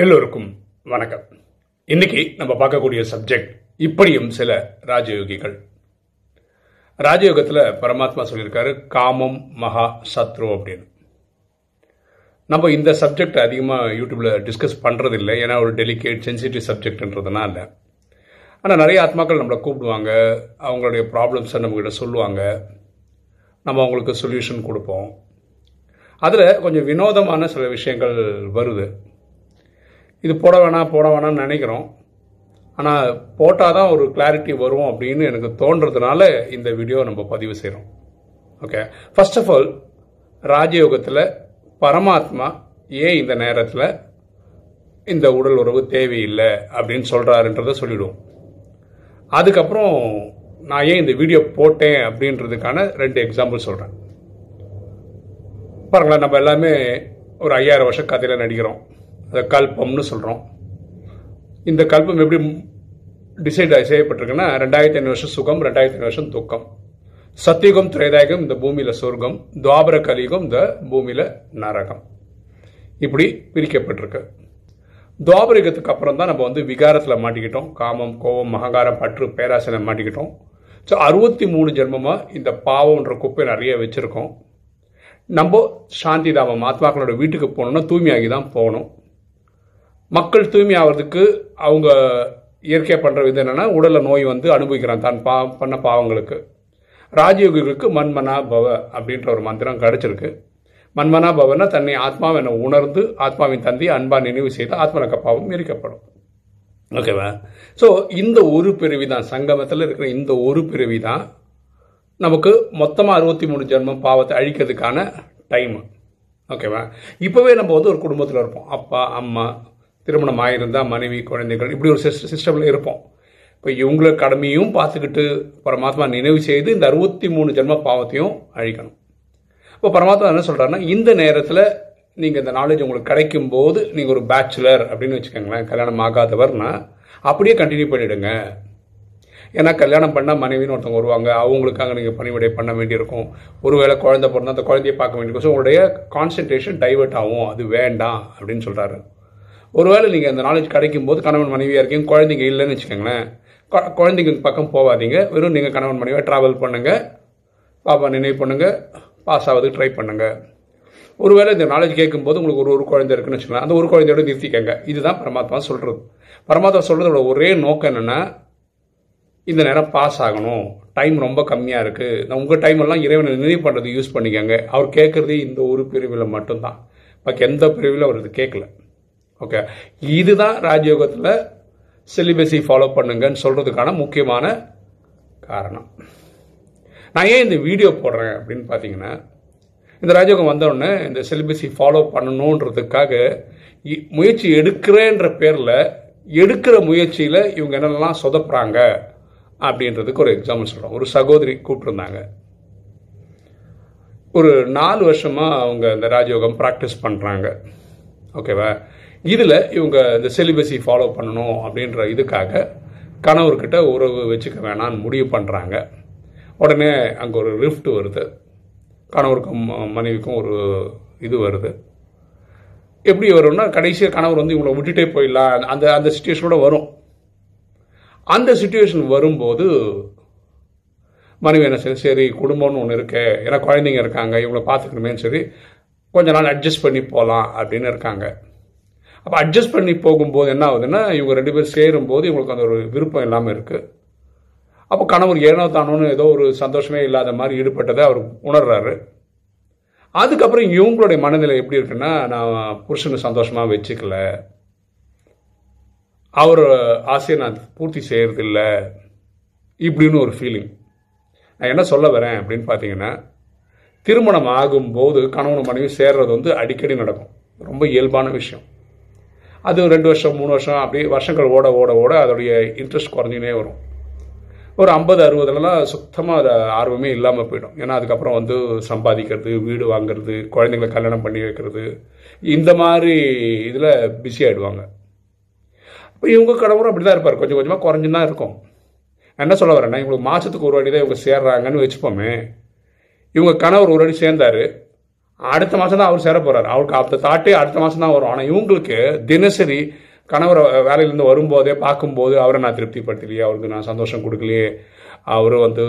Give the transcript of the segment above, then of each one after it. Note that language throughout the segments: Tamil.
எல்லோருக்கும் வணக்கம் இன்னைக்கு நம்ம பார்க்கக்கூடிய சப்ஜெக்ட் இப்படியும் சில ராஜயோகிகள் ராஜயோகத்தில் பரமாத்மா சொல்லியிருக்காரு காமம் மகா சத்ரு அப்படின்னு நம்ம இந்த சப்ஜெக்ட் அதிகமாக யூடியூப்பில் டிஸ்கஸ் பண்ணுறதில்லை ஏன்னா ஒரு டெலிகேட் சென்சிட்டிவ் சப்ஜெக்ட்ன்றதுனால ஆனால் நிறைய ஆத்மாக்கள் நம்மளை கூப்பிடுவாங்க அவங்களுடைய ப்ராப்ளம்ஸை நம்மக்கிட்ட சொல்லுவாங்க நம்ம அவங்களுக்கு சொல்யூஷன் கொடுப்போம் அதில் கொஞ்சம் வினோதமான சில விஷயங்கள் வருது இது போட வேணாம் போட வேணாம்னு நினைக்கிறோம் ஆனால் போட்டால் தான் ஒரு கிளாரிட்டி வரும் அப்படின்னு எனக்கு தோன்றதுனால இந்த வீடியோ நம்ம பதிவு செய்கிறோம் ஓகே ஃபர்ஸ்ட் ஆஃப் ஆல் ராஜயோகத்தில் பரமாத்மா ஏன் இந்த நேரத்தில் இந்த உடல் உறவு தேவையில்லை அப்படின்னு சொல்கிறாருன்றத சொல்லிவிடுவோம் அதுக்கப்புறம் நான் ஏன் இந்த வீடியோ போட்டேன் அப்படின்றதுக்கான ரெண்டு எக்ஸாம்பிள் சொல்கிறேன் பாருங்களேன் நம்ம எல்லாமே ஒரு ஐயாயிரம் வருஷம் கதையில் நடிக்கிறோம் அதை கல்பம்னு சொல்கிறோம் இந்த கல்பம் எப்படி டிசைட் செய்யப்பட்டிருக்குன்னா ரெண்டாயிரத்தி ஐநூறு வருஷம் சுகம் ரெண்டாயிரத்தி ஐநூறு வருஷம் துக்கம் சத்தியுகம் திரைதாயகம் இந்த பூமியில் சொர்க்கம் துவாபர கலியுகம் இந்த பூமியில் நரகம் இப்படி பிரிக்கப்பட்டிருக்கு துவாபரிகத்துக்கு அப்புறம் தான் நம்ம வந்து விகாரத்தில் மாட்டிக்கிட்டோம் காமம் கோபம் மகாகாரம் பற்று பேராசனை மாட்டிக்கிட்டோம் ஸோ அறுபத்தி மூணு ஜென்மமாக இந்த பாவம்ன்ற குப்பை நிறைய வச்சுருக்கோம் நம்ம சாந்தி தாமம் மாத்மாக்களோட வீட்டுக்கு போகணுன்னா தூய்மையாகி தான் போகணும் மக்கள் தூய்மை ஆகிறதுக்கு அவங்க இயற்கையாக பண்ணுற விதம் என்னென்னா உடலில் நோய் வந்து அனுபவிக்கிறான் தான் பா பண்ண பாவங்களுக்கு ராஜயோகிகளுக்கு மண்மனா பவ அப்படின்ற ஒரு மந்திரம் கிடச்சிருக்கு மண்மனா பவனா தன்னை ஆத்மாவென உணர்ந்து ஆத்மாவின் தந்தி அன்பா நினைவு செய்து ஆத்மனக்க பாவம் இருக்கப்படும் ஓகேவா ஸோ இந்த ஒரு பிறவி தான் சங்கமத்தில் இருக்கிற இந்த ஒரு பிறவி தான் நமக்கு மொத்தமாக அறுபத்தி மூணு ஜென்மம் பாவத்தை அழிக்கிறதுக்கான டைம் ஓகேவா இப்போவே நம்ம வந்து ஒரு குடும்பத்தில் இருப்போம் அப்பா அம்மா திருமணம் ஆகியிருந்தால் மனைவி குழந்தைகள் இப்படி ஒரு சிஸ்ட சிஸ்டமில் இருப்போம் இப்போ இவங்கள கடமையும் பார்த்துக்கிட்டு பரமாத்மா நினைவு செய்து இந்த அறுபத்தி மூணு ஜென்ம பாவத்தையும் அழிக்கணும் இப்போ பரமாத்மா என்ன சொல்கிறாருன்னா இந்த நேரத்தில் நீங்கள் இந்த நாலேஜ் உங்களுக்கு கிடைக்கும் போது நீங்கள் ஒரு பேச்சுலர் அப்படின்னு வச்சுக்கோங்களேன் கல்யாணம் ஆகாதவர்னா அப்படியே கண்டினியூ பண்ணிவிடுங்க ஏன்னா கல்யாணம் பண்ணால் மனைவின்னு ஒருத்தவங்க வருவாங்க அவங்களுக்காக நீங்கள் பணிவிடை பண்ண வேண்டியிருக்கும் ஒருவேளை குழந்தை பிறந்தால் அந்த குழந்தைய பார்க்க வேண்டியிருக்கும் ஸோ உங்களுடைய கான்சன்ட்ரேஷன் டைவெர்ட் ஆகும் அது வேண்டாம் அப்படின்னு சொல்கிறாரு ஒருவேளை நீங்கள் அந்த நாலேஜ் கிடைக்கும் போது கணவன் மனைவியாக இருக்கீங்க குழந்தைங்க இல்லைன்னு வச்சுக்கோங்களேன் குழந்தைங்க பக்கம் போகாதீங்க வெறும் நீங்கள் கணவன் மனைவியாக ட்ராவல் பண்ணுங்கள் பாப்பா நினைவு பண்ணுங்கள் பாஸ் ஆகிறதுக்கு ட்ரை பண்ணுங்கள் ஒருவேளை இந்த நாலேஜ் கேட்கும்போது உங்களுக்கு ஒரு ஒரு குழந்தை இருக்குன்னு வச்சுக்கலாம் அந்த ஒரு குழந்தையோட நிறுத்திக்கங்க இதுதான் பரமாத்மா சொல்கிறது பரமாத்மா சொல்கிறதோட ஒரே நோக்கம் என்னென்னா இந்த நேரம் பாஸ் ஆகணும் டைம் ரொம்ப கம்மியாக இருக்குது நான் உங்கள் டைம் எல்லாம் இறைவனை நினைவு பண்ணுறது யூஸ் பண்ணிக்கோங்க அவர் கேட்குறதே இந்த ஒரு பிரிவில் மட்டும்தான் பாக்கி எந்த பிரிவில் அவர் இது கேட்கல ஓகே இதுதான் ராஜயோகத்தில் சிலிபஸை ஃபாலோ பண்ணுங்கன்னு சொல்கிறதுக்கான முக்கியமான காரணம் நான் ஏன் இந்த வீடியோ போடுறேன் அப்படின்னு பார்த்தீங்கன்னா இந்த ராஜயோகம் வந்தோடனே இந்த சிலிபஸை ஃபாலோ பண்ணணுன்றதுக்காக முயற்சி எடுக்கிறேன்ற பேரில் எடுக்கிற முயற்சியில் இவங்க என்னென்னலாம் சொதப்புறாங்க அப்படின்றதுக்கு ஒரு எக்ஸாம்பிள் சொல்கிறோம் ஒரு சகோதரி கூப்பிட்டுருந்தாங்க ஒரு நாலு வருஷமாக அவங்க இந்த ராஜயோகம் ப்ராக்டிஸ் பண்ணுறாங்க ஓகேவா இதில் இவங்க இந்த செலிபஸை ஃபாலோ பண்ணணும் அப்படின்ற இதுக்காக கணவர்கிட்ட உறவு வச்சுக்க வேணான்னு முடிவு பண்ணுறாங்க உடனே அங்கே ஒரு ரிஃப்ட் வருது கணவருக்கும் மனைவிக்கும் ஒரு இது வருது எப்படி வரும்னா கடைசியாக கணவர் வந்து இவங்களை விட்டுட்டே போயிடலாம் அந்த அந்த சுச்சுவேஷனோட வரும் அந்த சுச்சுவேஷன் வரும்போது மனைவி என்ன சரி சரி குடும்பம்னு ஒன்று இருக்கு ஏன்னா குழந்தைங்க இருக்காங்க இவங்களை பார்த்துக்கணுமேனு சரி கொஞ்ச நாள் அட்ஜஸ்ட் பண்ணி போகலாம் அப்படின்னு இருக்காங்க அப்போ அட்ஜஸ்ட் பண்ணி போகும்போது என்ன ஆகுதுன்னா இவங்க ரெண்டு பேரும் சேரும் போது இவங்களுக்கு அந்த ஒரு விருப்பம் இல்லாமல் இருக்குது அப்போ கணவர் ஏனோ தானோன்னு ஏதோ ஒரு சந்தோஷமே இல்லாத மாதிரி ஈடுபட்டதை அவர் உணர்றாரு அதுக்கப்புறம் இவங்களுடைய மனநிலை எப்படி இருக்குன்னா நான் புருஷனை சந்தோஷமாக வச்சுக்கல அவர் ஆசையை நான் பூர்த்தி செய்கிறதில்ல இப்படின்னு ஒரு ஃபீலிங் நான் என்ன சொல்ல வரேன் அப்படின்னு பார்த்தீங்கன்னா திருமணம் ஆகும்போது கணவன் மனைவி சேர்றது வந்து அடிக்கடி நடக்கும் ரொம்ப இயல்பான விஷயம் அது ரெண்டு வருஷம் மூணு வருஷம் அப்படியே வருஷங்கள் ஓட ஓட ஓட அதோடைய இன்ட்ரெஸ்ட் குறைஞ்சினே வரும் ஒரு ஐம்பது அறுபதுலலாம் சுத்தமாக அதை ஆர்வமே இல்லாமல் போயிடும் ஏன்னா அதுக்கப்புறம் வந்து சம்பாதிக்கிறது வீடு வாங்கிறது குழந்தைங்களை கல்யாணம் பண்ணி வைக்கிறது இந்த மாதிரி இதில் பிஸி ஆகிடுவாங்க அப்போ இவங்க கடவுளும் அப்படி தான் இருப்பார் கொஞ்சம் கொஞ்சமாக குறைஞ்சு தான் இருக்கும் என்ன சொல்ல வரேன்னா இவங்களுக்கு மாதத்துக்கு ஒரு வாட்டி தான் இவங்க சேர்றாங்கன்னு வச்சுப்போமே இவங்க கணவர் ஒரு வாட்டி சேர்ந்தார் அடுத்த மாதம் தான் அவர் சேர போகிறார் அவருக்கு அடுத்த தாட்டே அடுத்த மாதம் தான் வரும் ஆனால் இவங்களுக்கு தினசரி கணவர் வேலையிலேருந்து வரும்போதே பார்க்கும்போது அவரை நான் திருப்திப்படுத்தலையே அவருக்கு நான் சந்தோஷம் கொடுக்கலையே அவரும் வந்து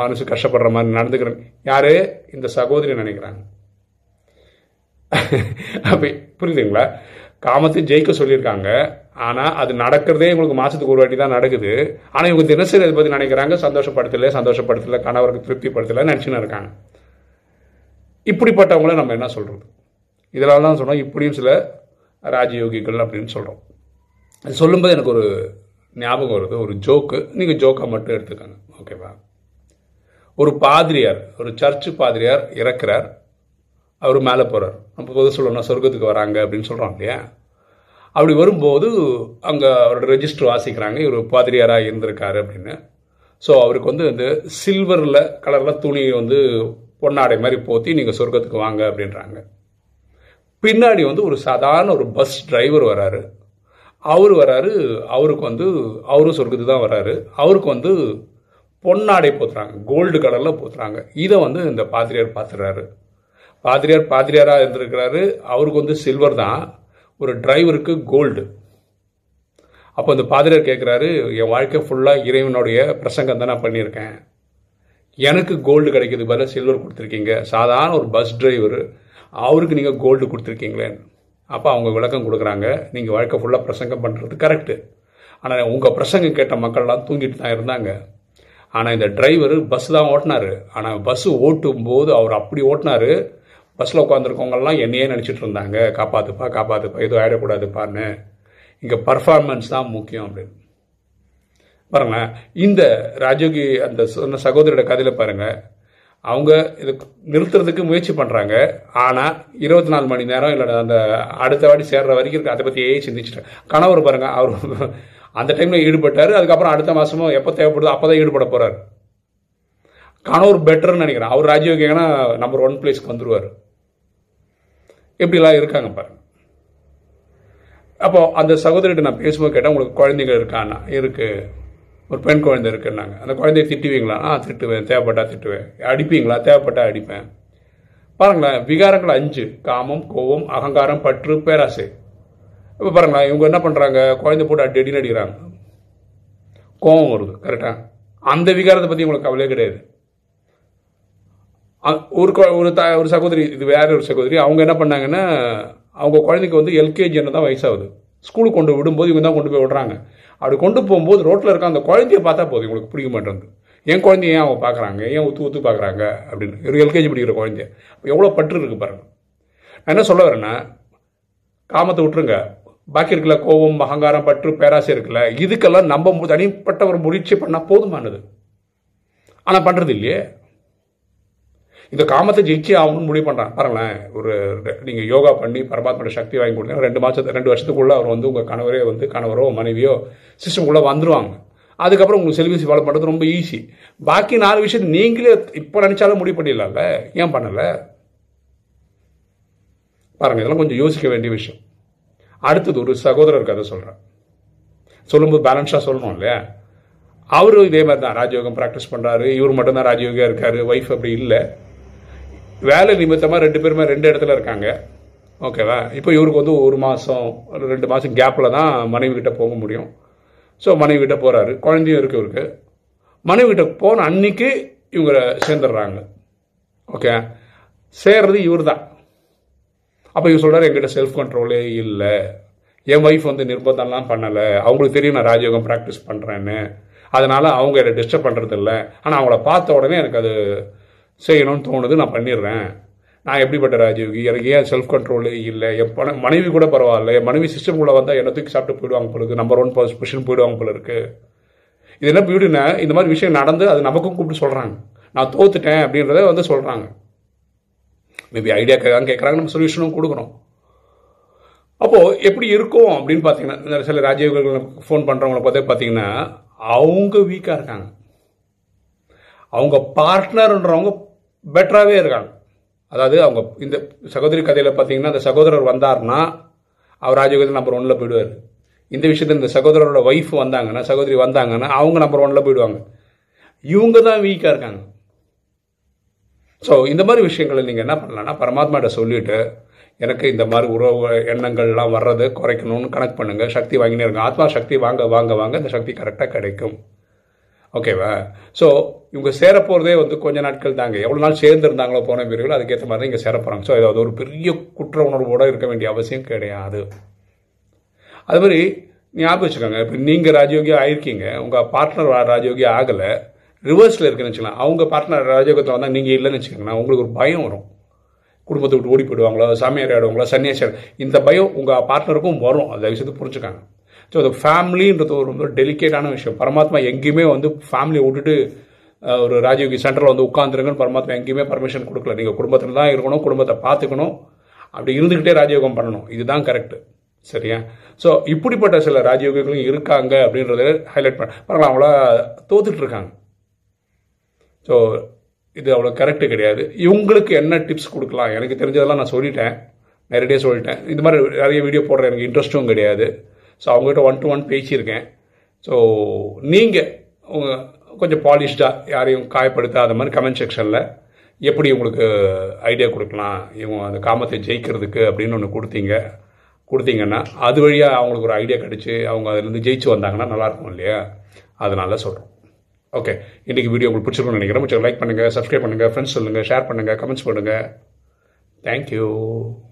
மனசு கஷ்டப்படுற மாதிரி நடந்துக்கிறேன் யார் இந்த சகோதரி நினைக்கிறாங்க அப்போ புரியுதுங்களா காமத்தை ஜெயிக்க சொல்லியிருக்காங்க ஆனால் அது நடக்கிறதே இவங்களுக்கு மாதத்துக்கு ஒரு வாட்டி தான் நடக்குது ஆனால் இவங்க தினசரி அதை பற்றி நினைக்கிறாங்க சந்தோஷப்படுத்தலை சந்தோஷப்படுத்தலை கணவருக்கு திருப்திப்படுத்தலை நினச்சின்னு இருக்காங்க இப்படிப்பட்டவங்கள நம்ம என்ன சொல்கிறது இதனால தான் சொன்னோம் இப்படியும் சில ராஜயோகிகள் அப்படின்னு சொல்கிறோம் அது சொல்லும்போது எனக்கு ஒரு ஞாபகம் வருது ஒரு ஜோக்கு நீங்கள் ஜோக்காக மட்டும் எடுத்துக்கோங்க ஓகேவா ஒரு பாதிரியார் ஒரு சர்ச்சு பாதிரியார் இறக்குறார் அவர் மேலே போகிறார் நம்ம பொது சொல்லணும் சொர்க்கத்துக்கு வராங்க அப்படின்னு சொல்கிறோம் இல்லையா அப்படி வரும்போது அங்கே அவரோட ரெஜிஸ்டர் வாசிக்கிறாங்க இவர் பாதிரியாராக இருந்திருக்காரு அப்படின்னு ஸோ அவருக்கு வந்து இந்த சில்வரில் கலரில் துணி வந்து பொன்னாடை மாதிரி போத்தி நீங்கள் சொர்க்கத்துக்கு வாங்க அப்படின்றாங்க பின்னாடி வந்து ஒரு சாதாரண ஒரு பஸ் டிரைவர் வராரு அவர் வராரு அவருக்கு வந்து அவரும் சொர்க்கத்துக்கு தான் வராரு அவருக்கு வந்து பொன்னாடை போத்துறாங்க கோல்டு கலரில் போத்துறாங்க இதை வந்து இந்த பாத்திரியார் பார்த்துடுறாரு பாத்திரியார் பாத்திரியாராக இருந்திருக்கிறாரு அவருக்கு வந்து சில்வர் தான் ஒரு டிரைவருக்கு கோல்டு அப்போ இந்த பாதிரியார் கேட்குறாரு என் வாழ்க்கை ஃபுல்லாக இறைவனுடைய பிரசங்கம் தான் நான் பண்ணியிருக்கேன் எனக்கு கோல்டு கிடைக்கிறது பதிலாக சில்வர் கொடுத்துருக்கீங்க சாதாரண ஒரு பஸ் டிரைவர் அவருக்கு நீங்கள் கோல்டு கொடுத்துருக்கீங்களேன்னு அப்போ அவங்க விளக்கம் கொடுக்குறாங்க நீங்கள் வாழ்க்கை ஃபுல்லாக பிரசங்கம் பண்ணுறது கரெக்டு ஆனால் உங்கள் பிரசங்கம் கேட்ட மக்கள்லாம் தூங்கிட்டு தான் இருந்தாங்க ஆனால் இந்த டிரைவர் பஸ் தான் ஓட்டினார் ஆனால் பஸ்ஸு ஓட்டும் போது அவர் அப்படி ஓட்டினார் பஸ்ஸில் உட்காந்துருக்கவங்கெல்லாம் என்னையே நினச்சிட்டு இருந்தாங்க காப்பாற்றுப்பா காப்பாற்றுப்பா எதுவும் ஆகிடக்கூடாதுப்பான்னு இங்கே பர்ஃபார்மன்ஸ் தான் முக்கியம் அப்படின்னு பாருங்களேன் இந்த ராஜோகி அந்த சொன்ன சகோதரியோட கதையில் பாருங்கள் அவங்க இது நிறுத்துறதுக்கு முயற்சி பண்ணுறாங்க ஆனால் இருபத்தி நாலு மணி நேரம் இல்லை அந்த அடுத்த வாடி சேர்ற வரைக்கும் இருக்குது அதை பற்றியே சிந்திச்சுட்டேன் கணவர் பாருங்கள் அவர் அந்த டைமில் ஈடுபட்டார் அதுக்கப்புறம் அடுத்த மாதமும் எப்போ தேவைப்படுதோ அப்பதான் ஈடுபட போகிறார் கணவர் பெட்டர்னு நினைக்கிறேன் அவர் ராஜயோகிங்கன்னா நம்பர் ஒன் பிளேஸ்க்கு வந்துடுவார் இப்படிலாம் இருக்காங்க பாருங்கள் அப்போ அந்த சகோதரிட்ட நான் பேசும்போது கேட்டால் உங்களுக்கு குழந்தைங்க இருக்கான்னா இருக்குது ஒரு பெண் குழந்தை இருக்குன்னாங்க அந்த குழந்தைய திட்டுவீங்களா ஆ திட்டுவேன் தேவைப்பட்டா திட்டுவேன் அடிப்பீங்களா தேவைப்பட்டா அடிப்பேன் பாருங்களேன் விகாரங்கள் அஞ்சு காமம் கோவம் அகங்காரம் பற்று பேராசை இப்போ பாருங்களேன் இவங்க என்ன பண்ணுறாங்க குழந்தை போட்டு அடி அடினு அடிக்கிறாங்க கோவம் வருது கரெக்டாக அந்த விகாரத்தை பற்றி உங்களுக்கு கவலையே கிடையாது ஒரு ஒரு த ஒரு சகோதரி இது வேற ஒரு சகோதரி அவங்க என்ன பண்ணாங்கன்னா அவங்க குழந்தைக்கு வந்து எல்கேஜி என்ன தான் வயசாகுது ஸ்கூலுக்கு கொண்டு விடும்போது இவங்க தான் கொண்டு போய் விடுறாங்க அப்படி கொண்டு போகும்போது ரோட்டில் இருக்க அந்த குழந்தைய பார்த்தா போதும் இவங்களுக்கு பிடிக்க மாட்டேங்குது என் குழந்தைய ஏன் அவங்க பார்க்குறாங்க ஏன் ஊற்று ஊற்று பார்க்குறாங்க அப்படின்னு ஒரு எல்கேஜி படிக்கிற குழந்தைய எவ்வளோ பற்று இருக்குது பாருங்க நான் என்ன சொல்ல வரேன்னா காமத்தை விட்டுருங்க பாக்கி இருக்கல கோபம் அகங்காரம் பற்று பேராசை இருக்கல இதுக்கெல்லாம் நம்ம தனிப்பட்ட ஒரு முயற்சி பண்ணால் போதுமானது ஆனால் பண்ணுறது இல்லையே இந்த காமத்தை ஜெயிச்சே ஆகணும்னு முடிவு பண்ணுறான் பாருங்களேன் ஒரு நீங்கள் யோகா பண்ணி பரமாத்மோட சக்தி வாங்கி கொடுத்தீங்கன்னா ரெண்டு மாதத்து ரெண்டு வருஷத்துக்குள்ளே அவர் வந்து உங்கள் கணவரே வந்து கணவரோ மனைவியோ சிஸ்டமுக்குள்ளே வந்துடுவாங்க அதுக்கப்புறம் உங்களுக்கு செல்விசி ஃபாலோ பண்ணுறது ரொம்ப ஈஸி பாக்கி நாலு விஷயத்தை நீங்களே இப்போ நினச்சாலும் முடிவு பண்ணிடலாம்ல ஏன் பண்ணலை பாருங்கள் இதெல்லாம் கொஞ்சம் யோசிக்க வேண்டிய விஷயம் அடுத்தது ஒரு சகோதரர் கதை சொல்கிறேன் சொல்லும்போது பேலன்ஸாக சொல்லணும் இல்லையா அவரும் இதே மாதிரி தான் ராஜயோகம் ப்ராக்டிஸ் பண்ணுறாரு இவர் மட்டும்தான் ராஜயோகியாக இருக்கார் ஒய்ஃப் அப்படி இல்லை வேலை நிமித்தமாக ரெண்டு பேருமே ரெண்டு இடத்துல இருக்காங்க ஓகேவா இப்போ இவருக்கு வந்து ஒரு மாதம் ரெண்டு மாதம் கேப்பில் தான் மனைவி கிட்ட போக முடியும் ஸோ மனைவி கிட்ட போகிறாரு குழந்தையும் இருக்கு இவருக்கு மனைவி கிட்ட போன அன்னைக்கு இவங்க சேர்ந்துடுறாங்க ஓகே சேர்றது இவர் தான் அப்போ இவர் சொல்கிறார் எங்கிட்ட செல்ஃப் கண்ட்ரோலே இல்லை என் ஒய்ஃப் வந்து நிர்பந்தம்லாம் பண்ணலை அவங்களுக்கு தெரியும் நான் ராஜயோகம் ப்ராக்டிஸ் பண்ணுறேன்னு அதனால் அவங்க என்னை டிஸ்டர்ப் பண்ணுறதில்ல ஆனால் அவங்கள பார்த்த உடனே எனக்கு அது செய்யணும்னு தோணுது நான் பண்ணிடுறேன் நான் எப்படிப்பட்ட ராஜீவ்கி எனக்கு ஏன் செல்ஃப் கண்ட்ரோல் இல்லை என் மனைவி கூட பரவாயில்ல என் மனைவி கூட வந்தால் என்னத்துக்கு சாப்பிட்டு போயிடுவாங்க போல இருக்குது நம்பர் ஒன் பொசிஷன் போயிடுவாங்க போல இருக்குது இது என்ன போயிடுன்னா இந்த மாதிரி விஷயம் நடந்து அது நமக்கும் கூப்பிட்டு சொல்கிறாங்க நான் தோத்துட்டேன் அப்படின்றத வந்து சொல்கிறாங்க மேபி ஐடியா கேட்காங்க கேட்குறாங்க நம்ம சொல்யூஷனும் கொடுக்குறோம் அப்போது எப்படி இருக்கும் அப்படின்னு பார்த்தீங்கன்னா சில ராஜீவ்கள் ஃபோன் பண்ணுறவங்கள பார்த்தே பார்த்தீங்கன்னா அவங்க வீக்காக இருக்காங்க அவங்க பார்ட்னர்ன்றவங்க பெட்டராகவே இருக்காங்க அதாவது அவங்க இந்த சகோதரி கதையில் பார்த்தீங்கன்னா அந்த சகோதரர் வந்தார்னா அவர் ராஜயோகத்தில் நம்பர் ஒன்னில் போயிடுவார் இந்த விஷயத்தில் இந்த சகோதரரோட ஒய்ஃப் வந்தாங்கன்னா சகோதரி வந்தாங்கன்னா அவங்க நம்பர் ஒன்னில் போயிடுவாங்க இவங்க தான் வீக்காக இருக்காங்க ஸோ இந்த மாதிரி விஷயங்களை நீங்கள் என்ன பண்ணலான்னா பரமாத்மாட்ட சொல்லிவிட்டு எனக்கு இந்த மாதிரி உறவு எண்ணங்கள்லாம் வர்றது குறைக்கணும்னு கனெக்ட் பண்ணுங்கள் சக்தி வாங்கினே இருங்க ஆத்மா சக்தி வாங்க வாங்க வாங்க இந்த சக்தி கரெக்டாக கிடைக்கும் ஓகேவா ஸோ இவங்க சேரப்போகிறதே வந்து கொஞ்சம் நாட்கள் தாங்க எவ்வளோ நாள் சேர்ந்துருந்தாங்களோ போன பிறகு அதுக்கேற்ற மாதிரி தான் இங்கே சேரப்போகிறாங்க ஸோ ஏதாவது ஒரு பெரிய குற்ற உணர்வோடு இருக்க வேண்டிய அவசியம் கிடையாது அது மாதிரி ஞாபகம் வச்சுக்கோங்க இப்போ நீங்கள் ராஜயோகியாக ஆயிருக்கீங்க உங்கள் பார்ட்னர் ராஜயோகியாக ஆகலை ரிவர்ஸில் இருக்குன்னு வச்சுக்கலாம் அவங்க பார்ட்னர் ராஜயோகத்தில் வந்தால் நீங்கள் இல்லைன்னு வச்சுக்கோங்கன்னா உங்களுக்கு ஒரு பயம் வரும் குடும்பத்தை விட்டு ஓடி போயிடுவாங்களோ சாமியார் ஆடுவாங்களோ சன்னியாசி இந்த பயம் உங்கள் பார்ட்னருக்கும் வரும் அந்த விஷயத்தை புரிஞ்சுக்காங்க ஸோ அது ஃபேமிலின்றது ஒரு ரொம்ப டெலிகேட்டான விஷயம் பரமாத்மா எங்கேயுமே வந்து ஃபேமிலியை விட்டுட்டு ஒரு ராஜீவ்கி சென்டரில் வந்து உட்காந்துருங்கன்னு பரமாத்மா எங்கேயுமே பர்மிஷன் கொடுக்கல நீங்கள் குடும்பத்தில் தான் இருக்கணும் குடும்பத்தை பார்த்துக்கணும் அப்படி இருந்துக்கிட்டே ராஜயோகம் பண்ணணும் இதுதான் கரெக்டு சரியா ஸோ இப்படிப்பட்ட சில ராஜயோகிகளும் இருக்காங்க அப்படின்றத ஹைலைட் பண்ண பாருங்களா அவங்களா தோத்துட்டு இருக்காங்க ஸோ இது அவ்வளோ கரெக்டு கிடையாது இவங்களுக்கு என்ன டிப்ஸ் கொடுக்கலாம் எனக்கு தெரிஞ்சதெல்லாம் நான் சொல்லிட்டேன் நேரடியாக சொல்லிட்டேன் இந்த மாதிரி நிறைய வீடியோ போடுற எனக்கு இன்ட்ரெஸ்ட்டும் கிடையாது ஸோ அவங்ககிட்ட ஒன் டு ஒன் பேசியிருக்கேன் ஸோ நீங்கள் உங்கள் கொஞ்சம் பாலிஷ்டாக யாரையும் காயப்படுத்தாத மாதிரி கமெண்ட் செக்ஷனில் எப்படி உங்களுக்கு ஐடியா கொடுக்கலாம் இவங்க அந்த காமத்தை ஜெயிக்கிறதுக்கு அப்படின்னு ஒன்று கொடுத்தீங்க கொடுத்தீங்கன்னா அது வழியாக அவங்களுக்கு ஒரு ஐடியா கிடச்சி அவங்க அதுலேருந்து ஜெயிச்சு வந்தாங்கன்னா நல்லாயிருக்கும் இல்லையா அதனால சொல்கிறோம் ஓகே இன்றைக்கி வீடியோ உங்களுக்கு பிடிச்சிருக்கணும்னு நினைக்கிறேன் லைக் பண்ணுங்கள் சப்ஸ்கிரைப் பண்ணுங்கள் ஃப்ரெண்ட்ஸ் சொல்லுங்கள் ஷேர் பண்ணுங்கள் கமெண்ட்ஸ் பண்ணுங்கள் தேங்க்யூ